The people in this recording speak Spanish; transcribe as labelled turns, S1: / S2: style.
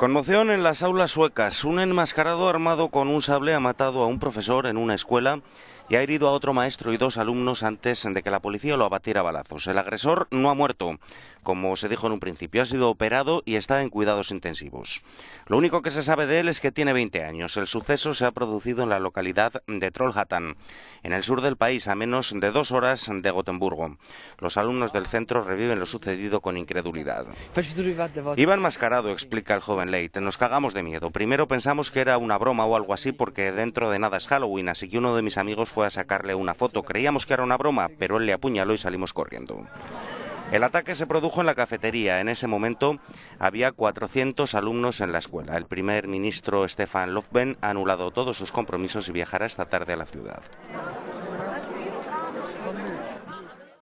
S1: Conmoción en las aulas suecas. Un enmascarado armado con un sable ha matado a un profesor en una escuela y ha herido a otro maestro y dos alumnos antes de que la policía lo abatiera a balazos. El agresor no ha muerto, como se dijo en un principio, ha sido operado y está en cuidados intensivos. Lo único que se sabe de él es que tiene 20 años. El suceso se ha producido en la localidad de Trollhattan, en el sur del país, a menos de dos horas de Gotemburgo. Los alumnos del centro reviven lo sucedido con incredulidad. Iba enmascarado, explica el joven Leite. Nos cagamos de miedo. Primero pensamos que era una broma o algo así porque dentro de nada es Halloween, así que uno de mis amigos fue a sacarle una foto. Creíamos que era una broma, pero él le apuñaló y salimos corriendo. El ataque se produjo en la cafetería. En ese momento había 400 alumnos en la escuela. El primer ministro Stefan Löfven ha anulado todos sus
S2: compromisos y viajará esta tarde a la ciudad.